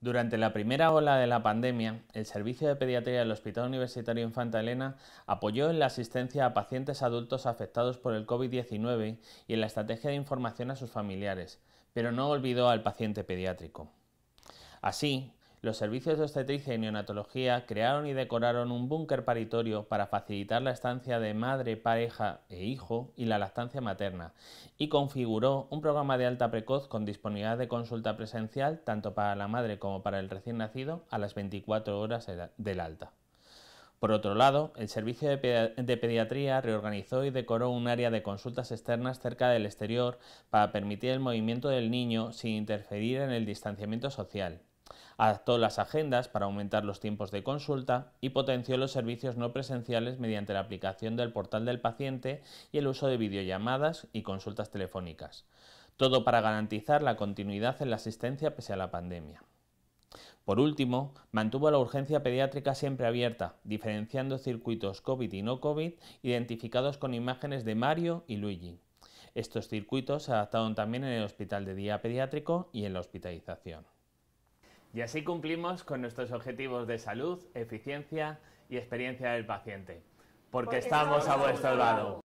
Durante la primera ola de la pandemia, el Servicio de Pediatría del Hospital Universitario Infanta Elena apoyó en la asistencia a pacientes adultos afectados por el COVID-19 y en la estrategia de información a sus familiares, pero no olvidó al paciente pediátrico. Así, los servicios de obstetricia y neonatología crearon y decoraron un búnker paritorio para facilitar la estancia de madre, pareja e hijo y la lactancia materna, y configuró un programa de alta precoz con disponibilidad de consulta presencial tanto para la madre como para el recién nacido a las 24 horas del alta. Por otro lado, el servicio de, pediatría reorganizó y decoró un área de consultas externas cerca del exterior para permitir el movimiento del niño sin interferir en el distanciamiento social, adaptó las agendas para aumentar los tiempos de consulta y potenció los servicios no presenciales mediante la aplicación del portal del paciente y el uso de videollamadas y consultas telefónicas. Todo para garantizar la continuidad en la asistencia pese a la pandemia. Por último, mantuvo la urgencia pediátrica siempre abierta, diferenciando circuitos COVID y no COVID identificados con imágenes de Mario y Luigi. Estos circuitos se adaptaron también en el hospital de día pediátrico y en la hospitalización y así cumplimos con nuestros objetivos de salud, eficiencia y experiencia del paciente. Porque, estamos a vuestro lado.